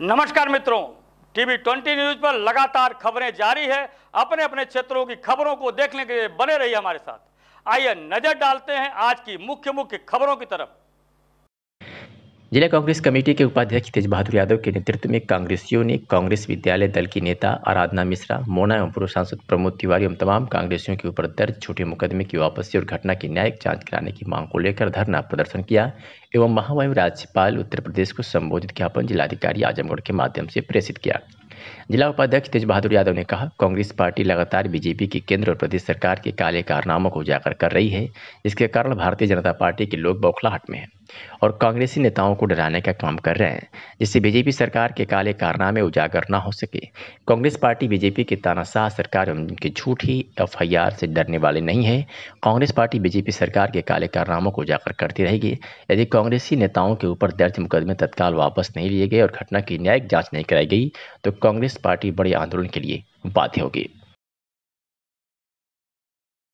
नमस्कार मित्रों TV twenty news पर लगातार खबरें जारी है अपने अपने क्षेत्रों की खबरों को देखने के लिए बने रहिए हमारे साथ आइए नजर डालते हैं आज की मुख्य मुख्य खबरों की तरफ जिला कांग्रेस कमेटी के उपाध्यक्ष तेज बहादुर यादव के नेतृत्व में कांग्रेसियों ने कांग्रेस विद्यालय दल की नेता आराधना मिश्रा मोना एवं पूर्व सांसद प्रमोद तिवारी एवं तमाम कांग्रेसियों के ऊपर दर्ज छोटे मुकदमे की वापसी और घटना की न्यायिक जांच कराने की मांग को लेकर धरना प्रदर्शन किया एवं महामहिम राज्यपाल उत्तर प्रदेश को संबोधित ज्ञापन जिलाधिकारी आजमगढ़ के माध्यम से प्रेषित किया जिला उपाध्यक्ष तेज बहादुर यादव ने कहा कांग्रेस पार्टी लगातार बीजेपी की केंद्र और प्रदेश सरकार के काले कारनामों को उजागर कर रही है जिसके कारण भारतीय जनता पार्टी के लोग बौखलाहट में हैं और कांग्रेसी नेताओं को डराने का काम कर रहे हैं जिससे बीजेपी सरकार के काले कारनामे उजागर ना हो सके कांग्रेस पार्टी बीजेपी के तानाशाह सरकार एवं उनकी झूठी आर से डरने वाले नहीं है कांग्रेस पार्टी बीजेपी सरकार के काले कारनामों को उजागर करती रहेगी यदि कांग्रेसी नेताओं के ऊपर दर्ज मुकदमे तत्काल वापस नहीं लिए गए और घटना की न्यायिक जाँच नहीं कराई गई तो कांग्रेस पार्टी बड़े आंदोलन के लिए बाध्य होगी